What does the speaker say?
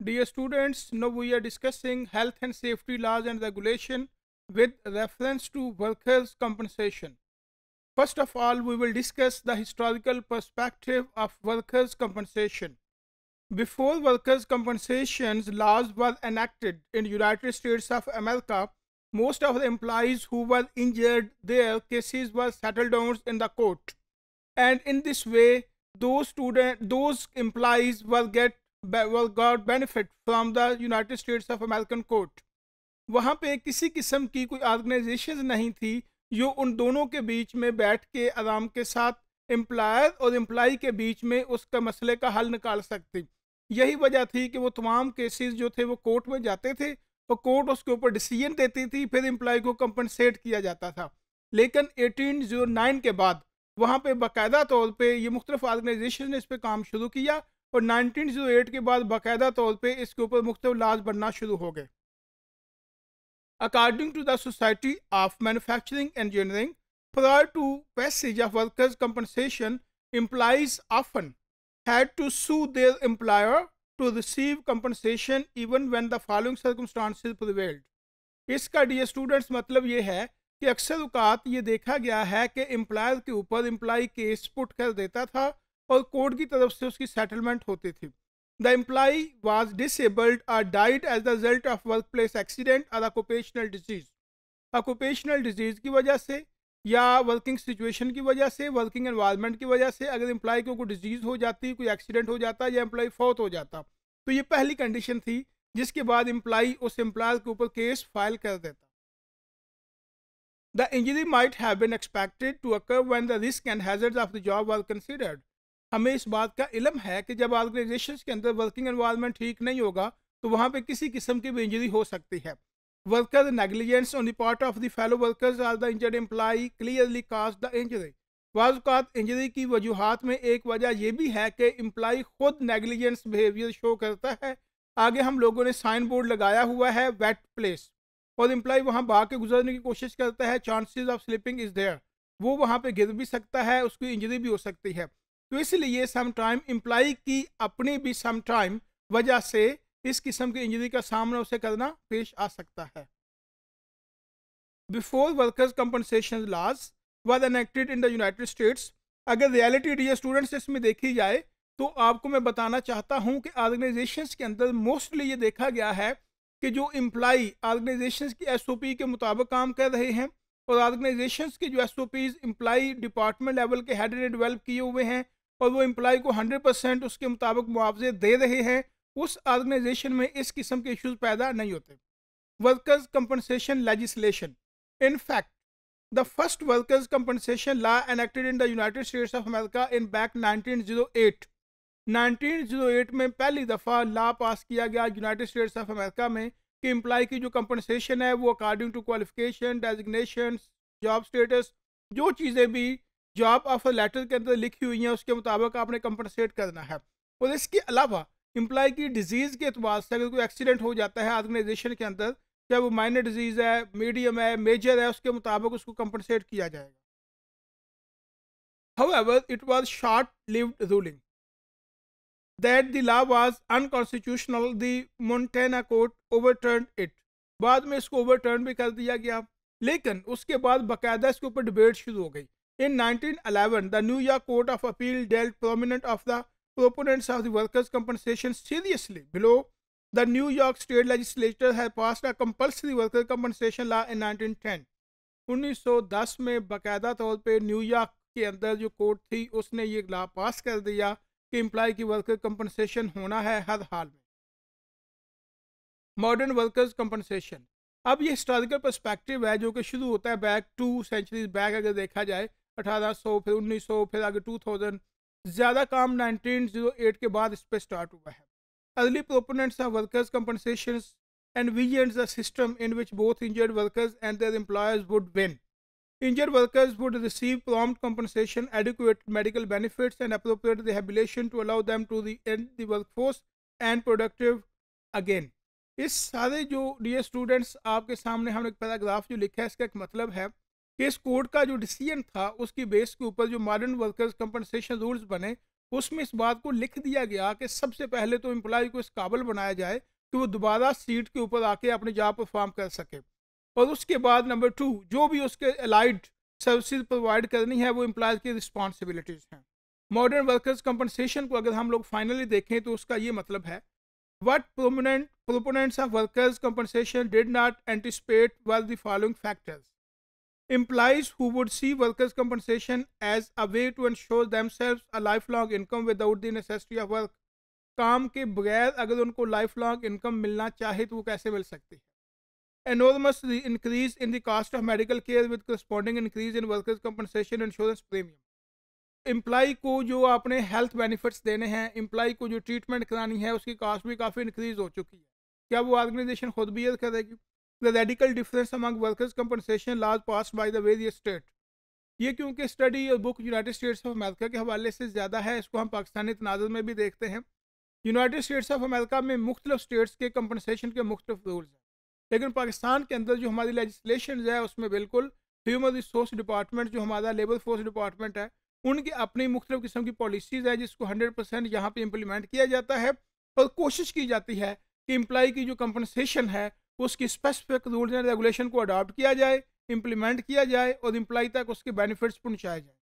Dear students, now we are discussing health and safety laws and regulation with reference to workers' compensation. First of all, we will discuss the historical perspective of workers' compensation. Before workers' compensation laws were enacted in United States of America, most of the employees who were injured, their cases were settled down in the court. And in this way, those student, those employees will get got benefit from the United States of American court. वहाँ पे किसी किस्म की कोई organisation नहीं थी जो उन दोनों के बीच में बैठ के आराम के साथ एम्प्लायर और एम्प्लाई के बीच में उसका मसले का हल निकाल सकती यही वजह थी कि वो तमाम केसेस जो थे वो कोर्ट में जाते थे और कोर्ट उसके ऊपर डिसीजन देती थी फिर एम्प्लाई को कंपनसेट किया जाता था लेकिन 1809 के बाद वहाँ पे बाकायदा तौर पे ये मुख्तफ ऑर्गेनाइजेशन ने इस पर काम शुरू किया और नाइनटीन जीरो एट के बाद बाकायदा तौर पर इसके ऊपर मुख्त लाज बनना शुरू हो गए according to the society of manufacturing engineering prior to passage of workers compensation employees often had to sue their employer to receive compensation even when the following circumstances prevailed इसका डी स्टूडेंट्स मतलब ये है कि अक्सर उकात ये देखा गया है कि एम्प्लॉयर के ऊपर एम्प्लॉय केस पुट कर देता था और कोर्ट की तरफ से उसकी सेटलमेंट होती थी the employee was disabled or died as the result of work place accident और ऑक्यूपेशनल डिजीज ऑक्यूपेशनल डिजीज की वजह से या वर्किंग सिचुएशन की वजह से वर्किंग एनवायरनमेंट की वजह से अगर एम्प्लाई को कोई डिजीज़ हो जाती कोई एक्सीडेंट हो जाता या एम्प्लाई फौत हो जाता तो ये पहली कंडीशन थी जिसके बाद एम्प्लाई उस एम्प्लॉयर के ऊपर केस फाइल कर देता the injury might have been expected to occur when the risk and hazards of the job were considered. हमें इस बात का इलम है कि जब ऑर्गेनाइजेशन के अंदर वर्किंग एनवायरनमेंट ठीक नहीं होगा तो वहाँ पे किसी किस्म की भी इंजरी हो सकती है worker negligence on the part of the fellow workers or the injured employee clearly cause the injury बाज़ात इंजरी की वजूहत में एक वजह यह भी है कि एम्प्लाई खुद नेग्लिजेंस बिहेवियर शो करता है आगे हम लोगों ने साइन बोर्ड लगाया हुआ है वेट प्लेस और एम्प्लाई वहाँ भाग के गुजरने की कोशिश करता है chances of slipping is there वो वहाँ पे गिर भी सकता है उसकी इंजरी भी हो सकती है तो इसलिए समटाइम इम्प्लाई की अपनी भी समटाइम वजह से इस किस्म की इंजरी का सामना उसे करना पेश आ सकता है before workers compensation laws were enacted in the United States अगर रियलिटी डी स्टूडेंट्स इसमें देखी जाए तो आपको मैं बताना चाहता हूँ कि ऑर्गेनाइजेशन के अंदर मोस्टली ये देखा गया है कि जो इम्प्लाई ऑर्गेनाइजेशन की एस के मुताबिक काम कर रहे हैं और ऑर्गेनाइजेशन के जो S O Ps employee department level के हेड ने डिवेल्प किए हुए हैं और वो एम्प्लॉय को हंड्रेड परसेंट उसके मुताबिक मुआवजे दे रहे हैं उस ऑर्गेनाइजेशन में इस किस्म के इश्यूज पैदा नहीं होते workers compensation legislation in fact the first workers compensation law enacted of America in states nineteen zero in nineteen 1908 1908 में पहली दफ़ा लॉ पास किया गया यूनाइटेड स्टेट्स ऑफ अमेरिका में कि एम्प्लॉय की जो कंपनसेशन है वो according to qualification designation job status जो चीज़ें भी जो आप ऑफर लेटर के अंदर लिखी हुई हैं उसके मुताबिक आपने कंपनसेट करना है और इसके अलावा इम्प्लाई की डिजीज़ के अतबार से अगर कोई एक्सीडेंट हो जाता है ऑर्गेनाइजेशन के अंदर चाहे वो माइनर डिजीज़ है मीडियम है मेजर है उसके मुताबिक उसको कंपनसेट किया जाएगा however it was short ruling ruling the was unconstitutional unconstitutional. The Montana court overturned it बाद में इसको ओवरटर्न भी कर दिया गया लेकिन उसके बाद बाकायदा इसके ऊपर डिबेट शुरू हो गई In 1911, the New York Court of Appeal dealt prominent of the proponents of the workers' compensation seriously. Below, the New York state legislature had passed a compulsory workers' compensation law in 1910. 1910 में बकायदा तौर पे New York के अंदर जो court थी उसने ये लॉ पास कर दिया कि इम्प्लाई की वर्कर कंपनसेशन होना है हर हाल में मॉडर्न वर्कर्स कंपनसेशन अब ये हिस्टोरिकल पर्सपेक्टिव है जो कि शुरू होता है बैक टू सेंचुरीज बैक अगर देखा जाए अठारह सौ फिर उन्नीस सौ फिर आगे टू थाउजेंड ज़्यादा काम नाइनटीन जीरो एट के बाद इस पर स्टार्ट हुआ है early proponents of workers compensation and we and the system in which both injured workers and their employers would win injured workers would receive prompt compensation adequate medical benefit and appropriate rehabilitation to allow them to the work force and productive again इस सारे जो D students आपके सामने हमने एक paragraph जो लिखा है इसका एक मतलब है इस कोर्ट का जो डिसीजन था उसकी बेस के ऊपर जो मॉडर्न वर्कर्स कंपनसेशन रूल्स बने उसमें इस बात को लिख दिया गया कि सबसे पहले तो एम्प्लॉय को इस काबिल बनाया जाए कि वो दोबारा सीट के ऊपर आके अपने जॉब परफॉर्म कर सके और उसके बाद नंबर टू जो भी उसके अलाइड सर्विसेज प्रोवाइड करनी है वो एम्प्लॉयज़ की रिस्पॉन्सिबिलिटीज़ हैं मॉडर्न वर्कर्स कंपनसेशन को अगर हम लोग फाइनली देखें तो उसका ये मतलब है what prominent proponents of workers compensation did not anticipate were the following factors employees who would see workers' compensation as a way to ensure themselves a lifelong income without the necessity of work. काम के बगैर अगर उनको life long income मिलना चाहे तो वो कैसे मिल सकती है enormous increase in the cost of medical care with corresponding increase in workers compensation insurance premium employee को जो आपने हेल्थ बेनिफिट्स देने हैं एम्प्लाई को जो ट्रीटमेंट करानी है उसकी कॉस्ट भी काफ़ी इंक्रीज हो चुकी है क्या वो ऑर्गेनाइजेशन खुद बियर करेगी the radical difference among workers' compensation laws passed by the various state. ये क्योंकि स्टडी और book United States of America के हवाले से ज़्यादा है इसको हम पाकिस्तानी तनाजर में भी देखते हैं यूनाइटेड स्टेट्स ऑफ अमेरिका में मुख्तफ स्टेट्स के कम्पनसेशन के मुख्त रूल्स हैं लेकिन पाकिस्तान के अंदर जो हमारी लेजिस्लेशन है उसमें बिल्कुल ह्यूमन रिसोर्स डिपार्टमेंट जो हमारा लेबर फोर्स डिपार्टमेंट है उनकी अपनी मुख्तलिफ किस्म की पॉलिसीज़ है जिसको हंड्रेड परसेंट यहाँ पर इम्प्लीमेंट किया जाता है और कोशिश की जाती है कि एम्प्लाई की जो कम्पनसेशन है उसकी स्पेसिफिक रूल्स एंड रेगुलेशन को अडॉप्ट किया जाए इम्प्लीमेंट किया जाए और इम्प्लाई तक उसके बेनिफिट्स पहुँचाए जाए